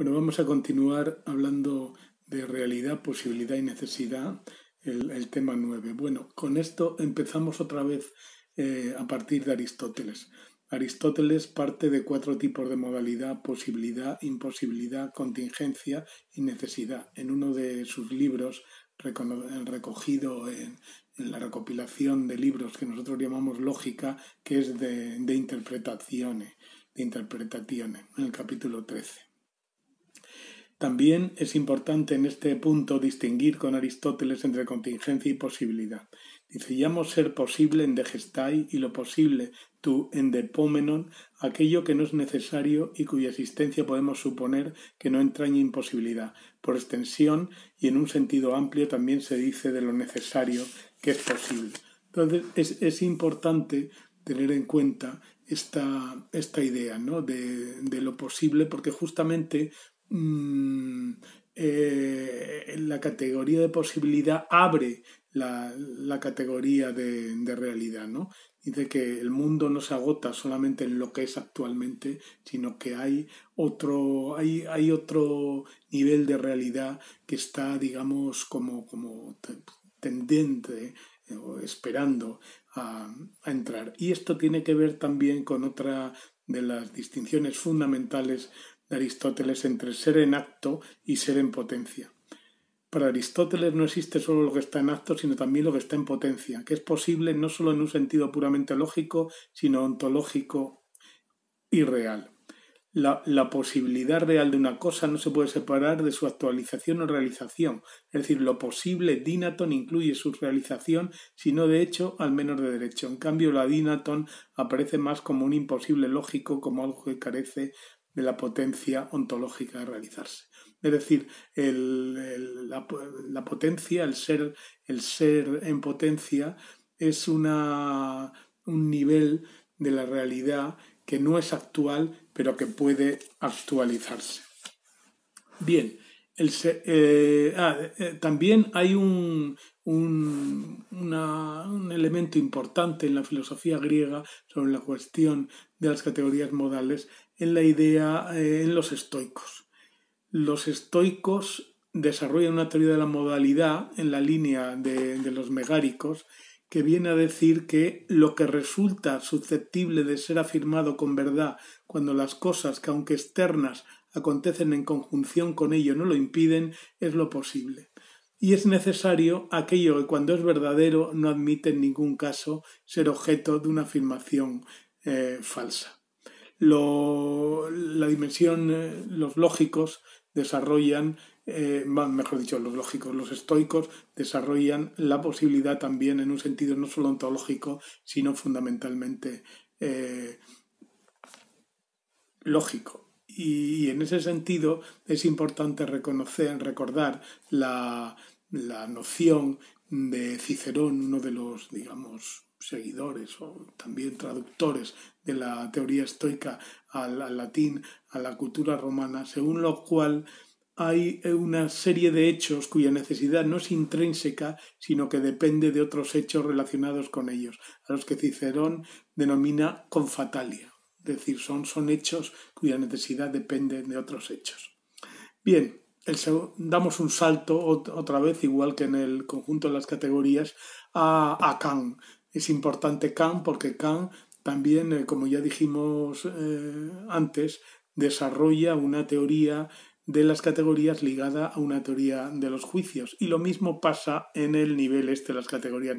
Bueno, vamos a continuar hablando de realidad, posibilidad y necesidad, el, tema 9. Bueno, con esto empezamos otra vez eh, a partir de Aristóteles. Aristóteles parte de cuatro tipos de modalidad, posibilidad, imposibilidad, contingencia y necesidad. En uno de sus libros, recogido en, la recopilación de libros que nosotros llamamos lógica, que es de, de interpretaciones, de interpretaciones, en el capítulo 13. También es importante en este punto distinguir con Aristóteles entre contingencia y posibilidad. Dice, llamo ser posible en de gestai y lo posible tu pomenon aquello que no es necesario y cuya existencia podemos suponer que no entraña imposibilidad. Por extensión y en un sentido amplio también se dice de lo necesario que es posible. Entonces es, importante tener en cuenta esta, esta idea ¿no? de, de lo posible porque justamente Mm, eh, la categoría de posibilidad abre la, categoría de, realidad, ¿no? Dice que el mundo no se agota solamente en lo que es actualmente, sino que hay otro, hay, hay otro nivel de realidad que está, digamos, como, como tendente eh, o esperando a entrar. Y esto tiene que ver también con otra de las distinciones fundamentales de Aristóteles entre ser en acto y ser en potencia. Para Aristóteles no existe solo lo que está en acto, sino también lo que está en potencia, que es posible no solo en un sentido puramente lógico, sino ontológico y real. La, posibilidad real de una cosa no se puede separar de su actualización o realización, es decir, lo posible dinaton incluye su realización, sino de hecho, al menos de derecho. En cambio, la dinaton aparece más como un imposible lógico, como algo que carece de la potencia ontológica de realizarse. Es decir, la, potencia, el ser, el ser en potencia, es una, un nivel de la realidad que no es actual, pero que puede actualizarse. Bien, eh, ah, eh, también hay un, un, un, elemento importante en la filosofía griega sobre la cuestión de las categorías modales, en la idea eh, en los estoicos. Los estoicos desarrollan una teoría de la modalidad en la línea de, los megáricos que viene a decir que lo que resulta susceptible de ser afirmado con verdad cuando las cosas que aunque externas acontecen en conjunción con ello no lo impiden es lo posible. Y es necesario aquello que cuando es verdadero no admite en ningún caso ser objeto de una afirmación eh, falsa la dimensión, eh, los lógicos desarrollan, eh, mejor dicho, los lógicos, los estoicos desarrollan la posibilidad también en un sentido no solo ontológico, sino fundamentalmente eh, lógico. Y, en ese sentido es importante reconocer, recordar la, la noción de Cicerón, uno de los, digamos, seguidores o también traductores de la teoría estoica al, latín, a la cultura romana, según lo cual hay una serie de hechos cuya necesidad no es intrínseca, sino que depende de otros hechos relacionados con ellos, a los que Cicerón denomina confatalia, es decir, son, son hechos cuya necesidad depende de otros hechos. Bien, damos un salto otra vez, igual que en el conjunto de las categorías, a, a es importante Kant porque Kant también, eh, como ya dijimos eh, antes, desarrolla una teoría de las categorías ligada a una teoría de los juicios. Y lo mismo pasa en el nivel este de las categorías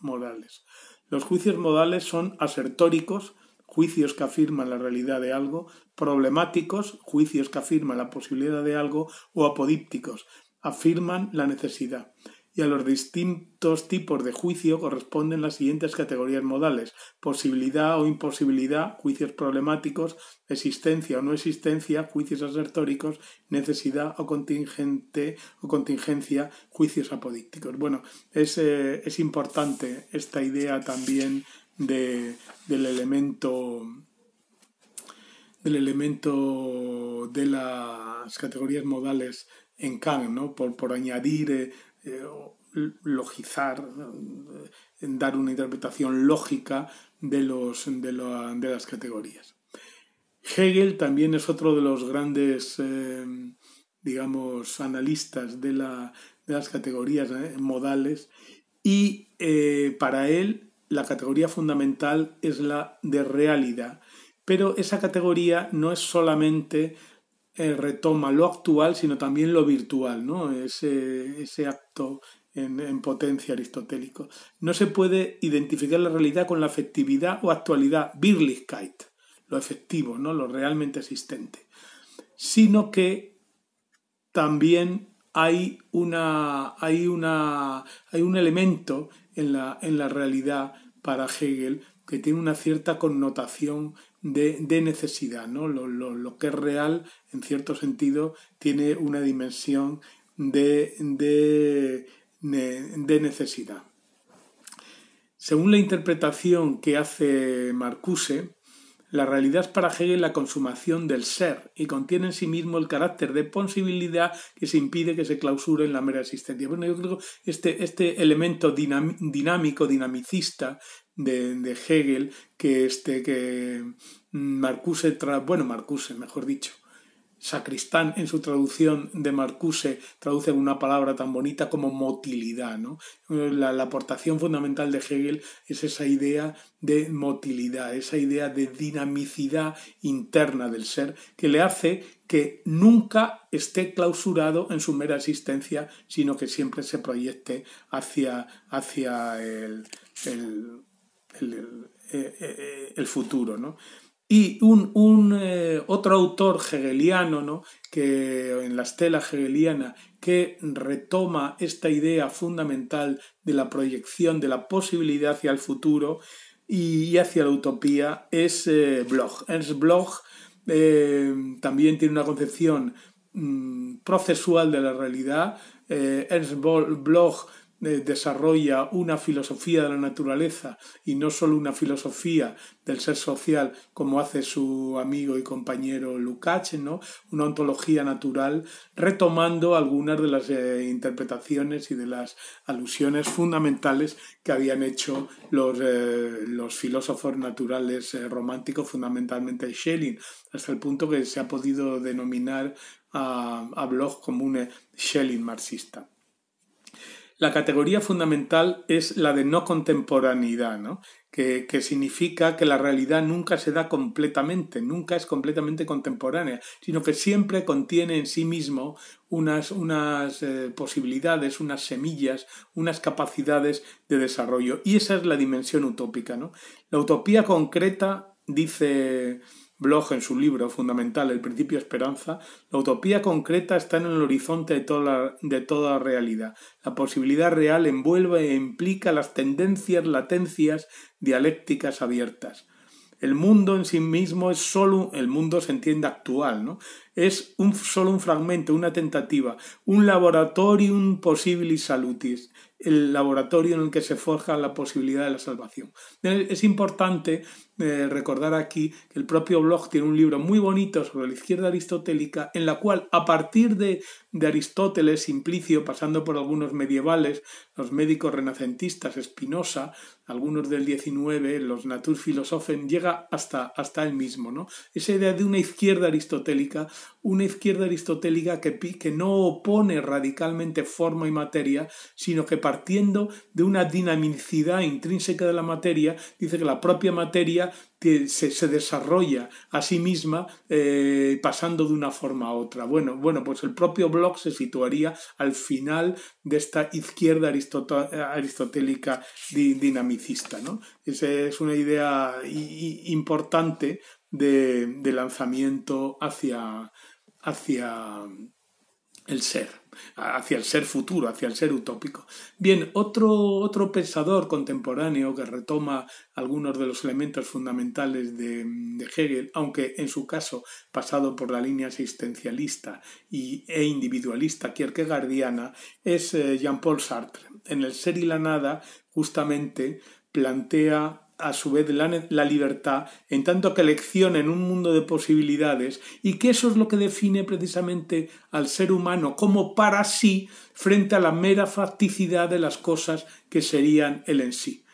morales. Los juicios modales son asertóricos, juicios que afirman la realidad de algo, problemáticos, juicios que afirman la posibilidad de algo, o apodípticos, afirman la necesidad y a los distintos tipos de juicio corresponden las siguientes categorías modales posibilidad o imposibilidad, juicios problemáticos, existencia o no existencia, juicios asertóricos, necesidad o contingente o contingencia, juicios apodícticos. Bueno, es, eh, importante esta idea también de, del elemento del elemento de las categorías modales en Kant, ¿no? por, añadir eh, eh, logizar, eh, dar una interpretación lógica de, los, de, las categorías. Hegel también es otro de los grandes, eh, digamos, analistas de, las categorías modales y para él la categoría fundamental es la de realidad, pero esa categoría no es solamente retoma lo actual, sino también lo virtual, ¿no? ese, acto en, potencia aristotélico. No se puede identificar la realidad con la efectividad o actualidad, Birlichkeit, lo efectivo, ¿no? lo realmente existente, sino que también hay, una, hay, hay un elemento la, en la realidad para Hegel que tiene una cierta connotación de, necesidad, ¿no? Lo, que es real, en cierto sentido, tiene una dimensión de, necesidad. Según la interpretación que hace Marcuse, la realidad es para Hegel la consumación del ser y contiene en sí mismo el carácter de posibilidad que se impide que se clausure en la mera existencia. Bueno, yo creo que este, este elemento dinámico, dinamicista de, Hegel que este que mm, Marcuse bueno Marcuse mejor dicho sacristán en su traducción de Marcuse traduce una palabra tan bonita como motilidad. La, aportación fundamental de Hegel es esa idea de motilidad, esa idea de dinamicidad interna del ser que le hace que nunca esté clausurado en su mera existencia, sino que siempre se proyecte hacia, hacia el eh, el, futuro, ¿no? Y un, eh, otro autor hegeliano, ¿no? que en la estela hegeliana, que retoma esta idea fundamental de la proyección de la posibilidad hacia el futuro y hacia la utopía, es eh, Bloch. Ernst Bloch también tiene una concepción mm, procesual de la realidad. Ernst Bloch eh, desarrolla una filosofía de la naturaleza y no solo una filosofía del ser social como hace su amigo y compañero Lukács, ¿no? una ontología natural, retomando algunas de las eh, interpretaciones y de las alusiones fundamentales que habían hecho los, eh, filósofos naturales románticos, fundamentalmente Schelling, hasta el punto que se ha podido denominar a, a Bloch como un Schelling marxista. La categoría fundamental es la de no contemporaneidad, Que, significa que la realidad nunca se da completamente, nunca es completamente contemporánea, sino que siempre contiene en sí mismo unas, unas eh, posibilidades, unas semillas, unas capacidades de desarrollo. Y esa es la dimensión utópica. ¿no? La utopía concreta, dice Bloch, en su libro fundamental El principio esperanza, la utopía concreta está en el horizonte de toda, de toda realidad. La posibilidad real envuelve e implica las tendencias, latencias, dialécticas abiertas. El mundo en sí mismo es solo, el mundo se entiende actual, ¿no? Es un, solo un fragmento, una tentativa, un laboratorium possibilis salutis, el laboratorio en el que se forja la posibilidad de la salvación. Es importante eh, recordar aquí que el propio blog tiene un libro muy bonito sobre la izquierda aristotélica, en la cual, a partir de, de Aristóteles, Simplicio, pasando por algunos medievales, los médicos renacentistas, Spinoza, algunos del XIX los Naturphilosophen, llega hasta, hasta él mismo. ¿no? Esa idea de una izquierda aristotélica, una izquierda aristotélica que, que no opone radicalmente forma y materia, sino que partiendo de una dinamicidad intrínseca de la materia, dice que la propia materia se, desarrolla a sí misma eh, pasando de una forma a otra. Bueno, bueno, pues el propio Bloch se situaría al final de esta izquierda aristotélica dinamicista. ¿no? Esa es una idea importante de, de lanzamiento hacia, hacia el ser, hacia el ser futuro, hacia el ser utópico. Bien, otro, otro pensador contemporáneo que retoma algunos de los elementos fundamentales de, Hegel, aunque en su caso pasado por la línea existencialista y, e individualista kierkegaardiana, es eh, Jean-Paul Sartre. En El ser y la nada, justamente, plantea a su vez la, libertad en tanto que elección en un mundo de posibilidades y que eso es lo que define precisamente al ser humano como para sí frente a la mera facticidad de las cosas que serían él en sí.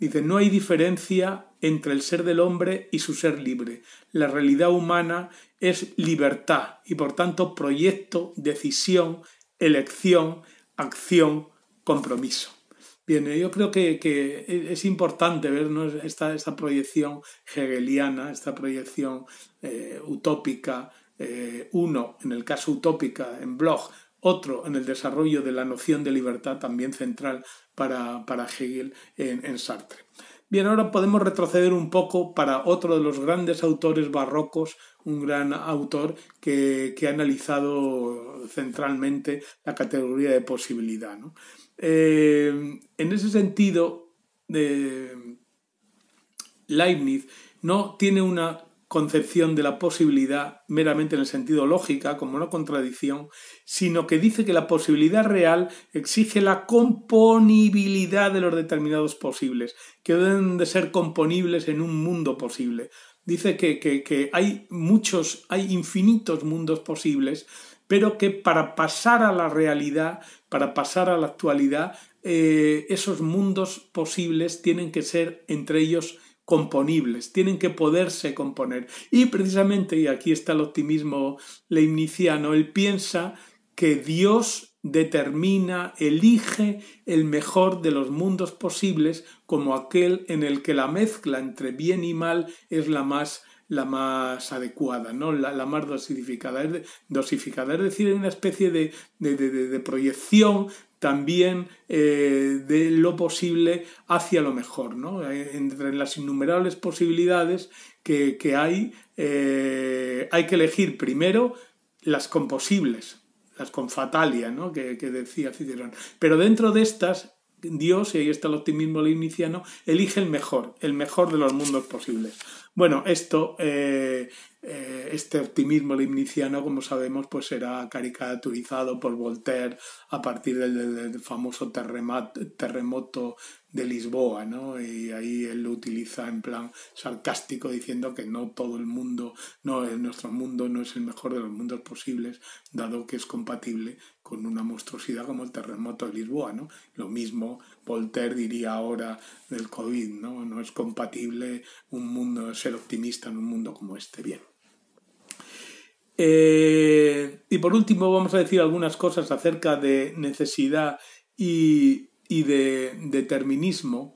Dice, no hay diferencia entre el ser del hombre y su ser libre. La realidad humana es libertad y por tanto proyecto, decisión, elección, acción, compromiso. Bien, yo creo que, es importante ver esta, proyección hegeliana, esta proyección eh, utópica, eh, uno en el caso utópica en Bloch, otro en el desarrollo de la noción de libertad también central para, Hegel en, en Sartre. Bien, ahora podemos retroceder un poco para otro de los grandes autores barrocos, un gran autor que, ha analizado centralmente la categoría de posibilidad. Eh, en ese sentido, eh, Leibniz no tiene una concepción de la posibilidad meramente en el sentido lógica, como no contradicción, sino que dice que la posibilidad real exige la componibilidad de los determinados posibles, que deben de ser componibles en un mundo posible. Dice que, que, hay muchos, hay infinitos mundos posibles, pero que para pasar a la realidad, para pasar a la actualidad, eh, esos mundos posibles tienen que ser entre ellos componibles, tienen que poderse componer. Y precisamente, y aquí está el optimismo leiniciano él piensa que Dios determina, elige el mejor de los mundos posibles como aquel en el que la mezcla entre bien y mal es la más la más adecuada, ¿no? la, más dosificada es, decir, una especie de, de, de proyección también eh, de lo posible hacia lo mejor, ¿no? Eh, entre las innumerables posibilidades que, hay, eh, hay que elegir primero las composibles, las con ¿no? que, decía Cicerón. Pero dentro de estas, Dios, y ahí está el optimismo leibniziano, elige el mejor, el mejor de los mundos posibles. Bueno, esto, eh, eh, este optimismo limniciano, como sabemos, pues será caricaturizado por Voltaire a partir del, famoso terremoto de Lisboa, ¿no? Y ahí él lo utiliza en plan sarcástico diciendo que no todo el mundo, no, eh, nuestro mundo no es el mejor de los mundos posibles, dado que es compatible con una monstruosidad como el terremoto de Lisboa, ¿no? Lo mismo Voltaire diría ahora del COVID, ¿no? No es compatible un mundo, ser optimista en un mundo como este. Bien. Eh, y por último vamos a decir algunas cosas acerca de necesidad y, y de determinismo,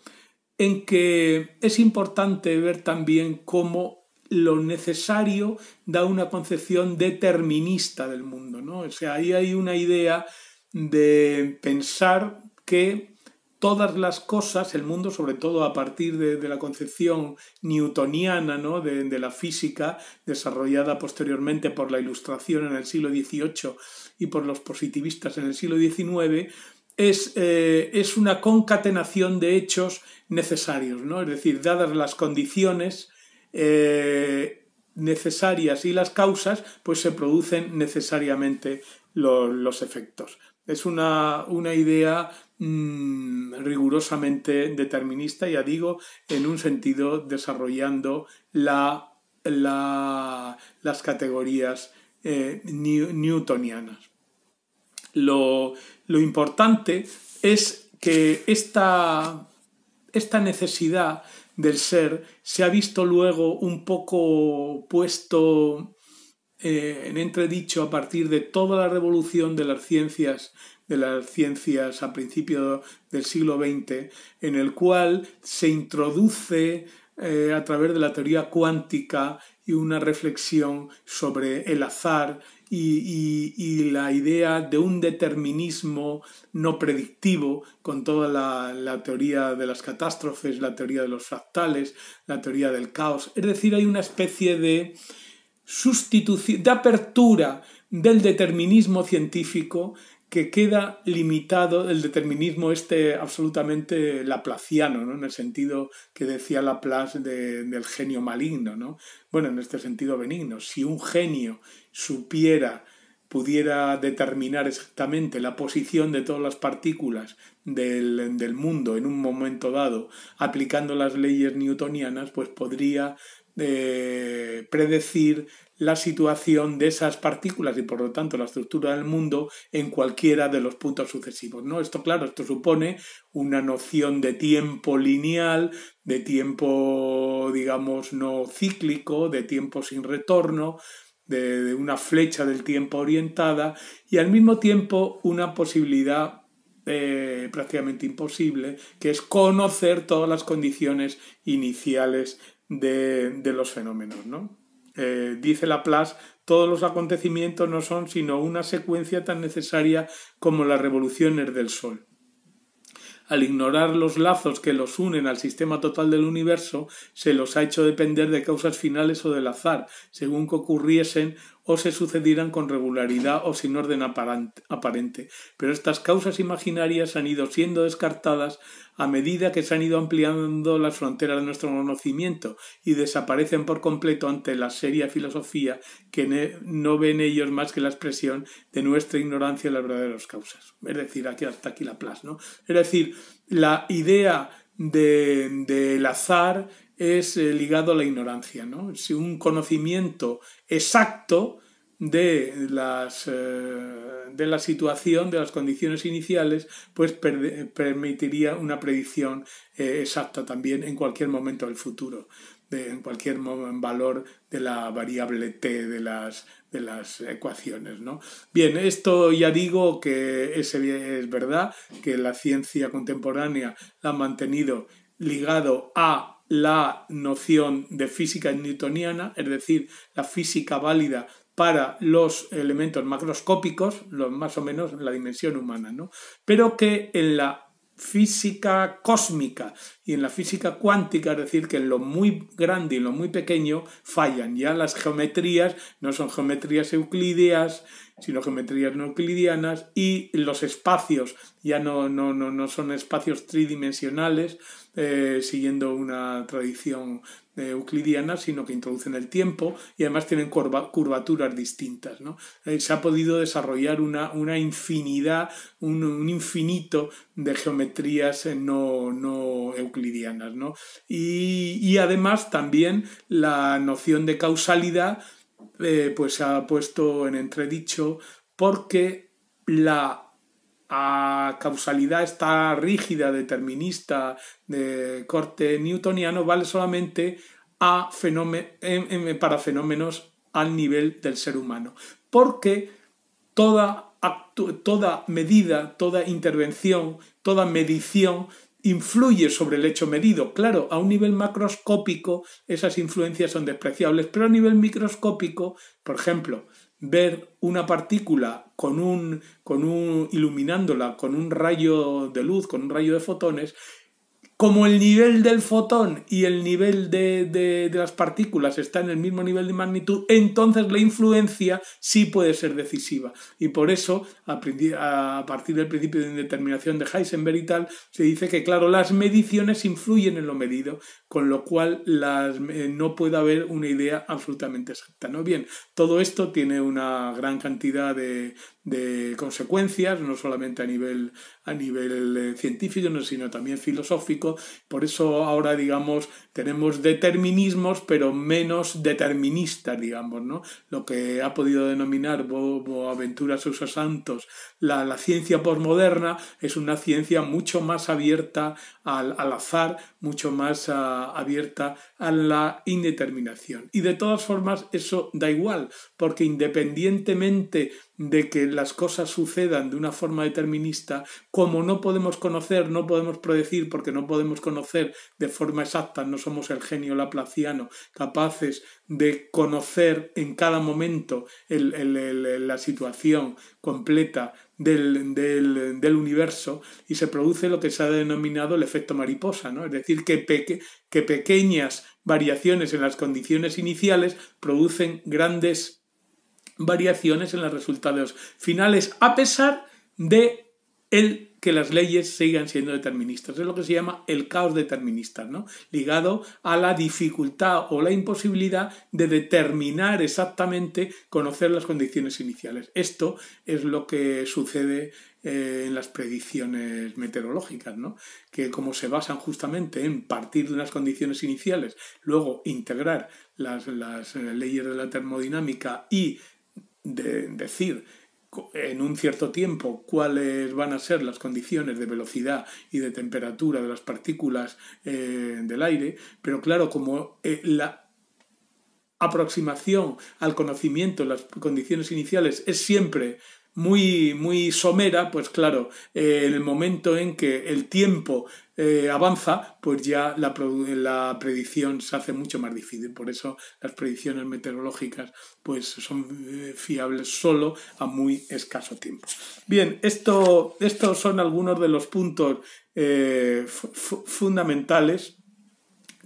en que es importante ver también cómo lo necesario da una concepción determinista del mundo, ¿no? O sea, ahí hay una idea de pensar que todas las cosas, el mundo, sobre todo a partir de, la concepción newtoniana de, la física, desarrollada posteriormente por la Ilustración en el siglo XVIII y por los positivistas en el siglo XIX, es, eh, es una concatenación de hechos necesarios, ¿no? es decir, dadas las condiciones eh, necesarias y las causas, pues se producen necesariamente los efectos. Es una, una idea mm, rigurosamente determinista, ya digo, en un sentido desarrollando la, las categorías eh, newtonianas. Lo, lo, importante es que esta, esta necesidad del ser se ha visto luego un poco puesto eh, en entredicho a partir de toda la revolución de las ciencias de las ciencias a principios del siglo XX, en el cual se introduce eh, a través de la teoría cuántica y una reflexión sobre el azar y, la idea de un determinismo no predictivo con toda la, teoría de las catástrofes, la teoría de los fractales, la teoría del caos. Es decir, hay una especie de de apertura del determinismo científico que queda limitado el determinismo este absolutamente laplaciano, ¿no? en el sentido que decía Laplace del genio maligno. ¿no? Bueno, en este sentido benigno, si un genio supiera, pudiera determinar exactamente la posición de todas las partículas del, del mundo en un momento dado, aplicando las leyes newtonianas, pues podría de predecir la situación de esas partículas y por lo tanto la estructura del mundo en cualquiera de los puntos sucesivos. ¿no? Esto, claro, esto supone una noción de tiempo lineal, de tiempo, digamos, no cíclico, de tiempo sin retorno, de, una flecha del tiempo orientada y al mismo tiempo una posibilidad eh, prácticamente imposible, que es conocer todas las condiciones iniciales de, los fenómenos, ¿no? Eh, dice Laplace, todos los acontecimientos no son sino una secuencia tan necesaria como las revoluciones del Sol. Al ignorar los lazos que los unen al sistema total del universo, se los ha hecho depender de causas finales o del azar, según que ocurriesen o se sucedieran con regularidad o sin orden aparente, pero estas causas imaginarias han ido siendo descartadas a medida que se han ido ampliando las fronteras de nuestro conocimiento y desaparecen por completo ante la seria filosofía que no ven ellos más que la expresión de nuestra ignorancia de las verdaderas causas. Es decir, aquí hasta aquí la Laplace, ¿no? Es decir, la idea de, del azar es eh, ligado a la ignorancia. ¿no? Si un conocimiento exacto de, las, eh, de la situación, de las condiciones iniciales, pues permitiría una predicción eh, exacta también en cualquier momento del futuro, en cualquier valor de la variable t de las, de las ecuaciones. ¿no? Bien, esto ya digo que es, es verdad, que la ciencia contemporánea la ha mantenido ligado a la noción de física newtoniana, es decir, la física válida para los elementos macroscópicos, los más o menos la dimensión humana, ¿no? Pero que en la física cósmica y en la física cuántica, es decir, que en lo muy grande y lo muy pequeño fallan. Ya las geometrías no son geometrías euclídeas, sino geometrías no euclidianas y los espacios ya no, no, son espacios tridimensionales eh, siguiendo una tradición eh, euclidiana, sino que introducen el tiempo y además tienen curvaturas distintas. Eh, se ha podido desarrollar una, una infinidad, un, infinito de geometrías no, no euclidianas. y además también la noción de causalidad eh, pues se ha puesto en entredicho porque la causalidad está rígida, determinista, de corte newtoniano, vale solamente a para fenómenos al nivel del ser humano. Porque toda, toda medida, toda intervención, toda medición influye sobre el hecho medido. Claro, a un nivel macroscópico esas influencias son despreciables, pero a nivel microscópico, por ejemplo, ver una partícula con un, con un iluminándola con un rayo de luz, con un rayo de fotones, como el nivel del fotón y el nivel de, las partículas está en el mismo nivel de magnitud, entonces la influencia sí puede ser decisiva. Y por eso, a partir del principio de indeterminación de Heisenberg y tal, se dice que, claro, las mediciones influyen en lo medido, con lo cual eh, no puede haber una idea absolutamente exacta. ¿no? Bien, todo esto tiene una gran cantidad de, consecuencias, no solamente a nivel, a nivel eh, científico, sino también filosófico por eso ahora, digamos, tenemos determinismos, pero menos deterministas, digamos, ¿no? Lo que ha podido denominar Boaventura Sousa Santos la, la ciencia posmoderna es una ciencia mucho más abierta al, azar, mucho más ah, abierta a la indeterminación. Y de todas formas, eso da igual, porque independientemente de que las cosas sucedan de una forma determinista, como no podemos conocer, no podemos predecir, porque no podemos conocer de forma exacta, no somos el genio laplaciano, capaces de conocer en cada momento la situación completa del, del, universo y se produce lo que se ha denominado el efecto mariposa, ¿no? Es decir, que, que pequeñas variaciones en las condiciones iniciales producen grandes variaciones en los resultados finales, a pesar de el que las leyes sigan siendo deterministas. Es lo que se llama el caos determinista, ¿no? ligado a la dificultad o la imposibilidad de determinar exactamente, conocer las condiciones iniciales. Esto es lo que sucede eh, en las predicciones meteorológicas, ¿no? que como se basan justamente en partir de unas condiciones iniciales, luego integrar las eh, leyes de la termodinámica y de decir en un cierto tiempo cuáles van a ser las condiciones de velocidad y de temperatura de las partículas eh, del aire, pero claro, como eh, la aproximación al conocimiento, las condiciones iniciales, es siempre muy, muy somera, pues claro, eh, en el momento en que el tiempo eh, avanza, pues ya la, la, predicción se hace mucho más difícil. Por eso las predicciones meteorológicas pues son eh, fiables solo a muy escaso tiempo. Bien, esto, estos son algunos de los puntos fundamentales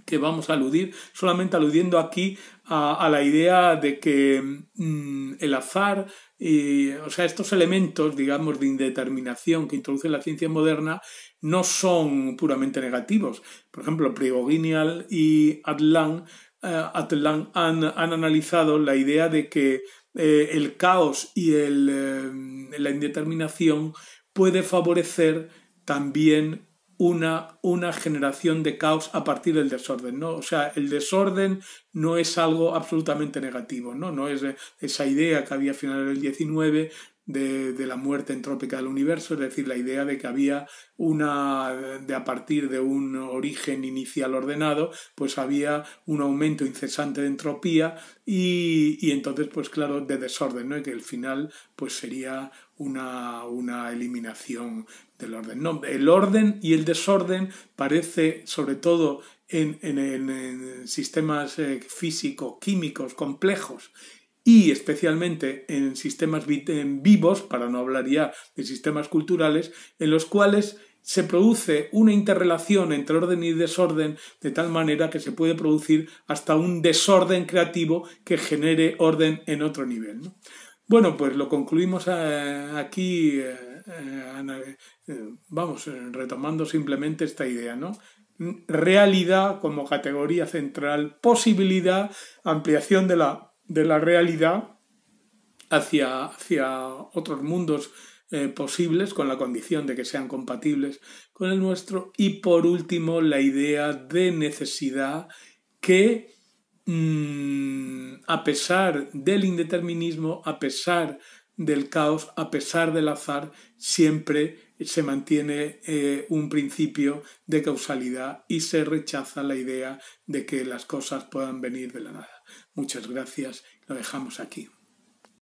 que vamos a aludir, solamente aludiendo aquí a, la idea de que mm, el azar y, o sea, estos elementos, digamos, de indeterminación que introduce la ciencia moderna no son puramente negativos. Por ejemplo, Prigogineal y Atlan, eh, han, analizado la idea de que eh, el caos y el, eh, la indeterminación puede favorecer también una, una generación de caos a partir del desorden, ¿no? O sea, el desorden no es algo absolutamente negativo, ¿no? No es eh, esa idea que había a finales del 19 de, la muerte entrópica del universo, es decir, la idea de que había una, de a partir de un origen inicial ordenado, pues había un aumento incesante de entropía y, entonces, pues claro, de desorden, ¿no? Y que el final, pues sería una, eliminación del orden. el orden y el desorden parece, sobre todo en, en, en, sistemas eh, físicos, químicos complejos y especialmente en sistemas vivos, para no hablar ya de sistemas culturales, en los cuales se produce una interrelación entre orden y desorden de tal manera que se puede producir hasta un desorden creativo que genere orden en otro nivel. Bueno, pues lo concluimos eh, aquí, eh, eh, vamos, retomando simplemente esta idea, ¿no? Realidad como categoría central, posibilidad, ampliación de la de la realidad hacia, hacia otros mundos eh, posibles con la condición de que sean compatibles con el nuestro y por último la idea de necesidad que mm, a pesar del indeterminismo, a pesar del caos, a pesar del azar, siempre se mantiene eh, un principio de causalidad y se rechaza la idea de que las cosas puedan venir de la nada. Muchas gracias. Lo dejamos aquí.